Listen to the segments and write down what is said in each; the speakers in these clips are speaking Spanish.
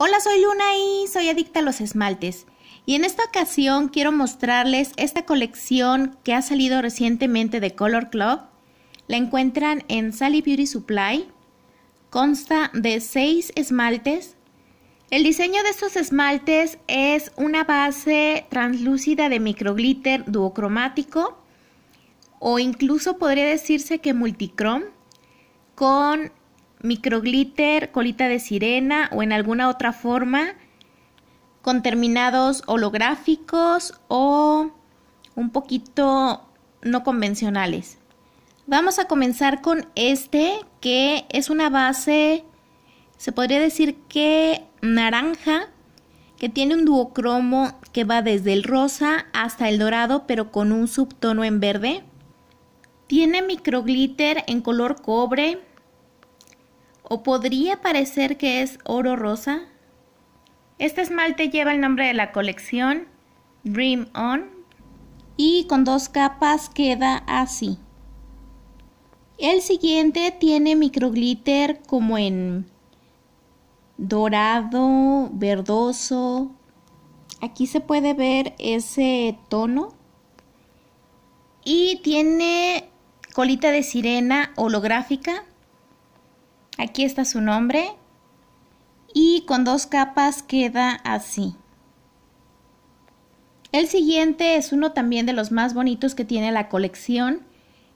Hola, soy Luna y soy adicta a los esmaltes. Y en esta ocasión quiero mostrarles esta colección que ha salido recientemente de Color Club. La encuentran en Sally Beauty Supply. Consta de 6 esmaltes. El diseño de estos esmaltes es una base translúcida de microglitter duocromático o incluso podría decirse que multicrom con microglitter, colita de sirena o en alguna otra forma con terminados holográficos o un poquito no convencionales. Vamos a comenzar con este que es una base, se podría decir que naranja, que tiene un duocromo que va desde el rosa hasta el dorado pero con un subtono en verde. Tiene microglitter en color cobre, ¿O podría parecer que es oro rosa? Este esmalte lleva el nombre de la colección Dream On y con dos capas queda así. El siguiente tiene microglitter como en dorado, verdoso. Aquí se puede ver ese tono. Y tiene colita de sirena holográfica Aquí está su nombre. Y con dos capas queda así. El siguiente es uno también de los más bonitos que tiene la colección.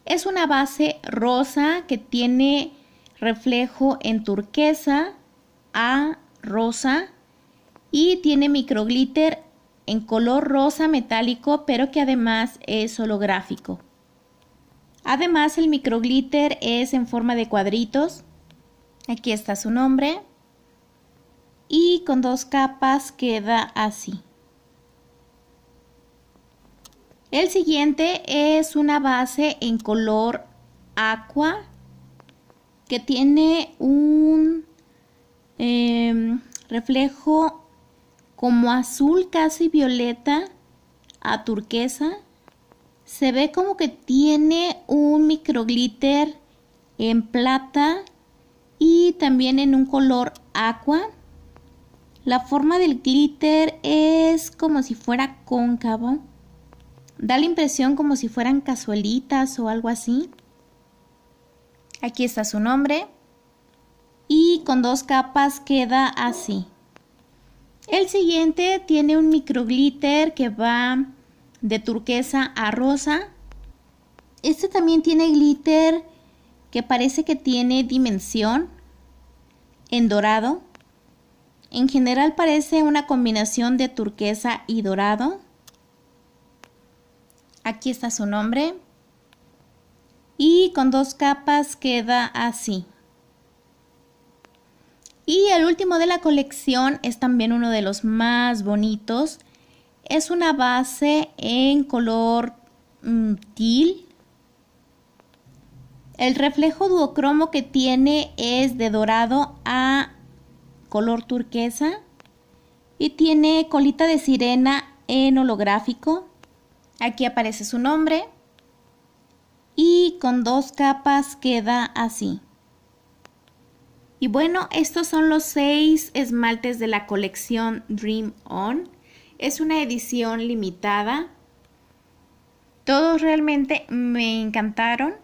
Es una base rosa que tiene reflejo en turquesa a rosa y tiene microglitter en color rosa metálico, pero que además es holográfico. Además, el microglitter es en forma de cuadritos Aquí está su nombre. Y con dos capas queda así. El siguiente es una base en color aqua que tiene un em, reflejo como azul casi violeta a turquesa. Se ve como que tiene un microglitter en plata y también en un color aqua. La forma del glitter es como si fuera cóncavo. Da la impresión como si fueran casuelitas o algo así. Aquí está su nombre. Y con dos capas queda así. El siguiente tiene un micro glitter que va de turquesa a rosa. Este también tiene glitter que parece que tiene dimensión, en dorado. En general parece una combinación de turquesa y dorado. Aquí está su nombre. Y con dos capas queda así. Y el último de la colección es también uno de los más bonitos. Es una base en color mm, teal el reflejo duocromo que tiene es de dorado a color turquesa y tiene colita de sirena en holográfico. Aquí aparece su nombre y con dos capas queda así. Y bueno, estos son los seis esmaltes de la colección Dream On. Es una edición limitada. Todos realmente me encantaron.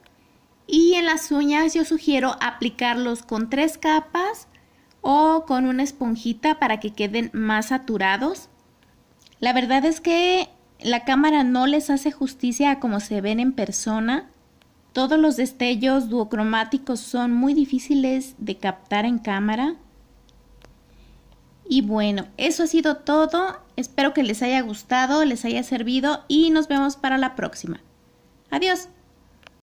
Y en las uñas yo sugiero aplicarlos con tres capas o con una esponjita para que queden más saturados. La verdad es que la cámara no les hace justicia a como se ven en persona. Todos los destellos duocromáticos son muy difíciles de captar en cámara. Y bueno, eso ha sido todo. Espero que les haya gustado, les haya servido y nos vemos para la próxima. Adiós.